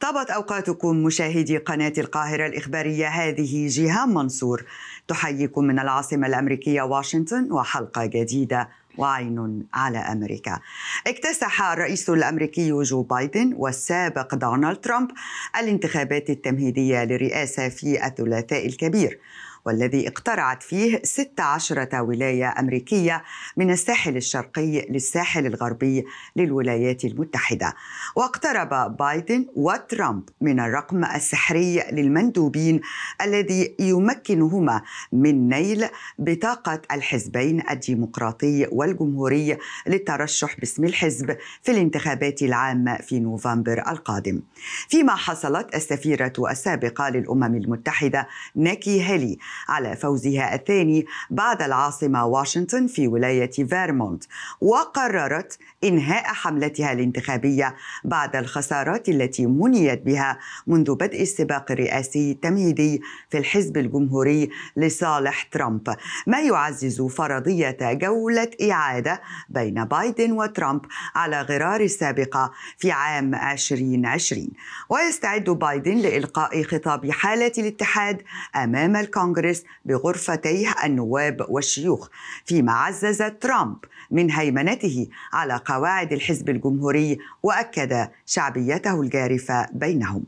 طابت أوقاتكم مشاهدي قناة القاهرة الإخبارية هذه جيهان منصور تحييكم من العاصمة الأمريكية واشنطن وحلقة جديدة وعين على امريكا. اكتسح الرئيس الامريكي جو بايدن والسابق دونالد ترامب الانتخابات التمهيديه للرئاسه في الثلاثاء الكبير والذي اقترعت فيه 16 ولاية أمريكية من الساحل الشرقي للساحل الغربي للولايات المتحدة واقترب بايدن وترامب من الرقم السحري للمندوبين الذي يمكنهما من نيل بطاقة الحزبين الديمقراطي والجمهوري للترشح باسم الحزب في الانتخابات العامة في نوفمبر القادم فيما حصلت السفيرة السابقة للأمم المتحدة ناكي هيلي على فوزها الثاني بعد العاصمة واشنطن في ولاية فيرمونت وقررت إنهاء حملتها الانتخابية بعد الخسارات التي منيت بها منذ بدء السباق الرئاسي التمهيدي في الحزب الجمهوري لصالح ترامب ما يعزز فرضية جولة إعادة بين بايدن وترامب على غرار السابقة في عام 2020 ويستعد بايدن لإلقاء خطاب حالة الاتحاد أمام الكونغرس الكونغرس بغرفتيه النواب والشيوخ فيما عزز ترامب من هيمنته على قواعد الحزب الجمهوري واكد شعبيته الجارفه بينهم